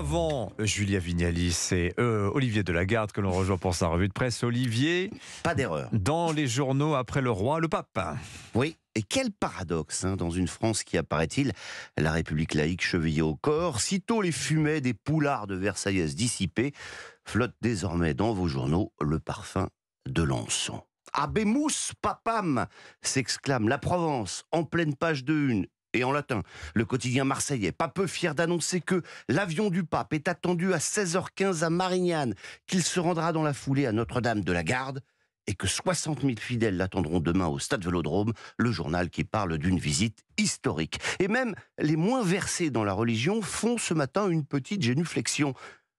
avant Julia Vignalis c'est euh, Olivier Delagarde que l'on rejoint pour sa revue de presse. Olivier. Pas d'erreur. Dans les journaux après le roi, le pape. Oui. Et quel paradoxe, hein, dans une France qui apparaît-il, la République laïque chevillée au corps, sitôt les fumées des poulards de Versailles dissipées, flotte désormais dans vos journaux le parfum de l'encens. mousse papam s'exclame la Provence en pleine page de une et en latin. Le quotidien marseillais, pas peu fier d'annoncer que l'avion du pape est attendu à 16h15 à Marignane, qu'il se rendra dans la foulée à Notre-Dame de la Garde et que 60 000 fidèles l'attendront demain au Stade Vélodrome, le journal qui parle d'une visite historique. Et même les moins versés dans la religion font ce matin une petite génuflexion.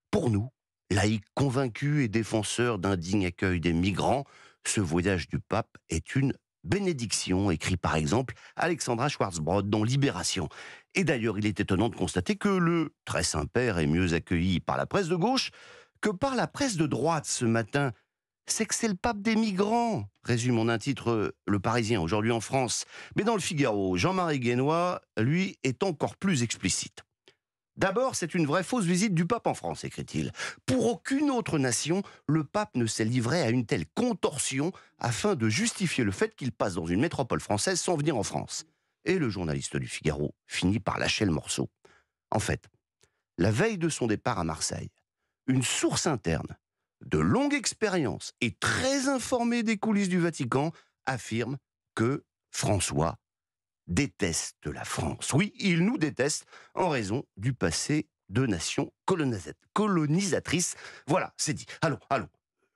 Pour nous, laïcs convaincus et défenseurs d'un digne accueil des migrants, ce voyage du pape est une Bénédiction, écrit par exemple Alexandra Schwarzbrod dans Libération. Et d'ailleurs, il est étonnant de constater que le très saint-père est mieux accueilli par la presse de gauche que par la presse de droite ce matin. C'est que c'est le pape des migrants, résume en un titre Le Parisien aujourd'hui en France. Mais dans le Figaro, Jean-Marie Guénois, lui, est encore plus explicite. D'abord, c'est une vraie fausse visite du pape en France, écrit-il. Pour aucune autre nation, le pape ne s'est livré à une telle contorsion afin de justifier le fait qu'il passe dans une métropole française sans venir en France. Et le journaliste du Figaro finit par lâcher le morceau. En fait, la veille de son départ à Marseille, une source interne, de longue expérience et très informée des coulisses du Vatican, affirme que François déteste la France. Oui, il nous déteste en raison du passé de nation colonisatrice. Voilà, c'est dit. Allons, allons.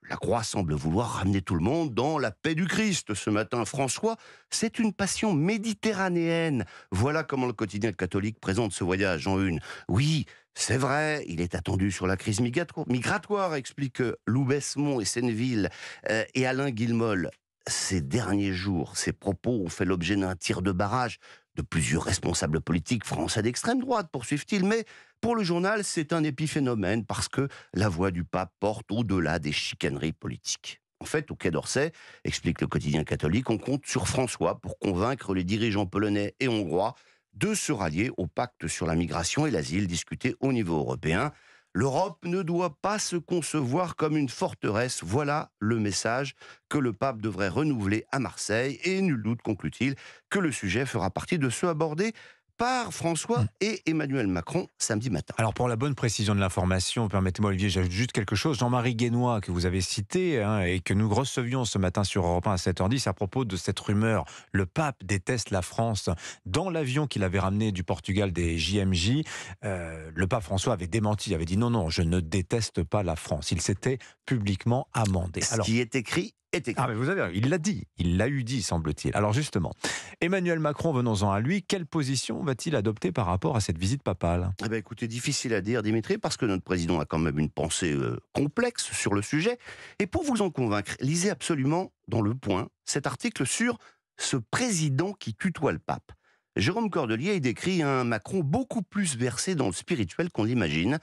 La Croix semble vouloir ramener tout le monde dans la paix du Christ ce matin. François, c'est une passion méditerranéenne. Voilà comment le quotidien catholique présente ce voyage en une. Oui, c'est vrai, il est attendu sur la crise migratoire, explique Loubesmont et Senneville euh, et Alain Guilmol ces derniers jours, ces propos ont fait l'objet d'un tir de barrage de plusieurs responsables politiques français d'extrême droite, poursuivent-ils, mais pour le journal, c'est un épiphénomène parce que la voix du pape porte au-delà des chicaneries politiques. En fait, au Quai d'Orsay, explique le quotidien catholique, on compte sur François pour convaincre les dirigeants polonais et hongrois de se rallier au pacte sur la migration et l'asile discuté au niveau européen. L'Europe ne doit pas se concevoir comme une forteresse. Voilà le message que le pape devrait renouveler à Marseille. Et nul doute, conclut-il, que le sujet fera partie de ceux abordés par François mm. et Emmanuel Macron samedi matin. Alors pour la bonne précision de l'information, permettez-moi Olivier, j'ajoute juste quelque chose. Jean-Marie Guénois, que vous avez cité hein, et que nous recevions ce matin sur Europe 1 à 7h10 à propos de cette rumeur, le pape déteste la France. Dans l'avion qu'il avait ramené du Portugal des JMJ, euh, le pape François avait démenti, il avait dit non, non, je ne déteste pas la France. Il s'était publiquement amendé. Alors, Ce qui est écrit ah, mais vous avez, il l'a dit, il l'a eu dit, semble-t-il. Alors justement, Emmanuel Macron, venons-en à lui, quelle position va-t-il adopter par rapport à cette visite papale Eh bien, écoutez, difficile à dire, Dimitri, parce que notre président a quand même une pensée euh, complexe sur le sujet. Et pour vous en convaincre, lisez absolument dans le point cet article sur ce président qui tutoie le pape. Jérôme Cordelier y décrit un Macron beaucoup plus versé dans le spirituel qu'on l'imagine.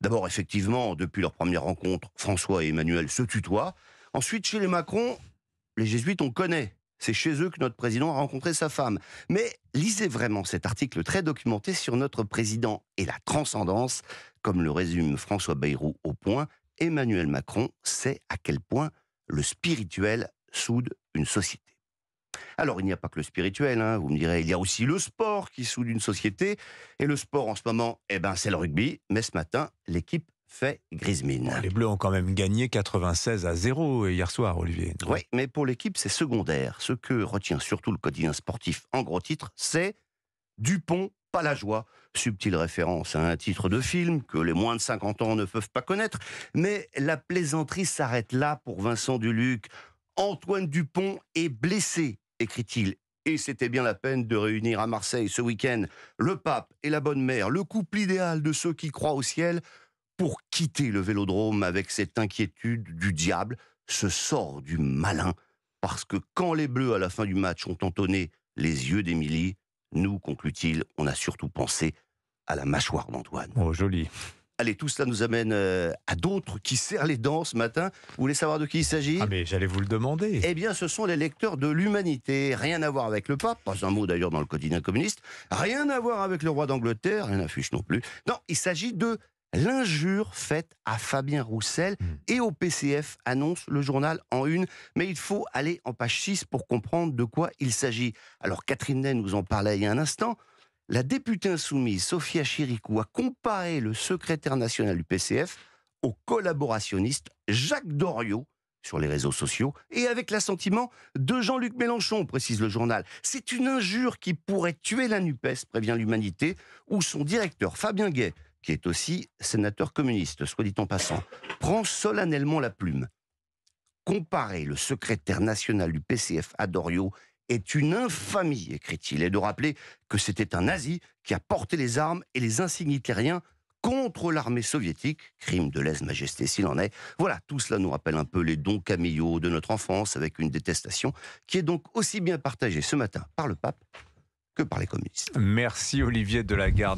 D'abord, effectivement, depuis leur première rencontre, François et Emmanuel se tutoient. Ensuite, chez les Macron, les jésuites, on connaît. C'est chez eux que notre président a rencontré sa femme. Mais lisez vraiment cet article très documenté sur notre président et la transcendance. Comme le résume François Bayrou au point, Emmanuel Macron sait à quel point le spirituel soude une société. Alors, il n'y a pas que le spirituel, hein. vous me direz, il y a aussi le sport qui soude une société. Et le sport en ce moment, eh ben, c'est le rugby. Mais ce matin, l'équipe fait grise les Bleus ont quand même gagné 96 à 0 hier soir, Olivier. Oui, mais pour l'équipe, c'est secondaire. Ce que retient surtout le quotidien sportif en gros titre, c'est Dupont, pas la joie. Subtile référence à un titre de film que les moins de 50 ans ne peuvent pas connaître. Mais la plaisanterie s'arrête là pour Vincent Duluc. Antoine Dupont est blessé, écrit-il, et c'était bien la peine de réunir à Marseille ce week-end le pape et la bonne mère, le couple idéal de ceux qui croient au ciel, pour quitter le vélodrome avec cette inquiétude du diable, ce sort du malin, parce que quand les Bleus, à la fin du match, ont entonné les yeux d'Émilie, nous, conclut-il, on a surtout pensé à la mâchoire d'Antoine. Oh, joli. Allez, tout cela nous amène euh, à d'autres qui serrent les dents ce matin. Vous voulez savoir de qui il s'agit Ah mais j'allais vous le demander. Eh bien, ce sont les lecteurs de l'Humanité. Rien à voir avec le pape, pas un mot d'ailleurs dans le quotidien communiste. Rien à voir avec le roi d'Angleterre, rien fiche non plus. Non, il s'agit de L'injure faite à Fabien Roussel hmm. et au PCF annonce le journal en une, mais il faut aller en page 6 pour comprendre de quoi il s'agit. Alors Catherine Ney nous en parlait il y a un instant. La députée insoumise Sophia Chiricou a comparé le secrétaire national du PCF au collaborationniste Jacques Doriot sur les réseaux sociaux et avec l'assentiment de Jean-Luc Mélenchon, précise le journal. C'est une injure qui pourrait tuer la NUPES, prévient l'humanité, où son directeur Fabien Gay qui est aussi sénateur communiste, soit dit en passant, prend solennellement la plume. Comparer le secrétaire national du PCF à Doriot est une infamie, écrit-il, et de rappeler que c'était un nazi qui a porté les armes et les insignes terriens contre l'armée soviétique, crime de lèse-majesté s'il en est. Voilà, tout cela nous rappelle un peu les dons Camillo de notre enfance avec une détestation qui est donc aussi bien partagée ce matin par le pape que par les communistes. Merci Olivier Delagarde.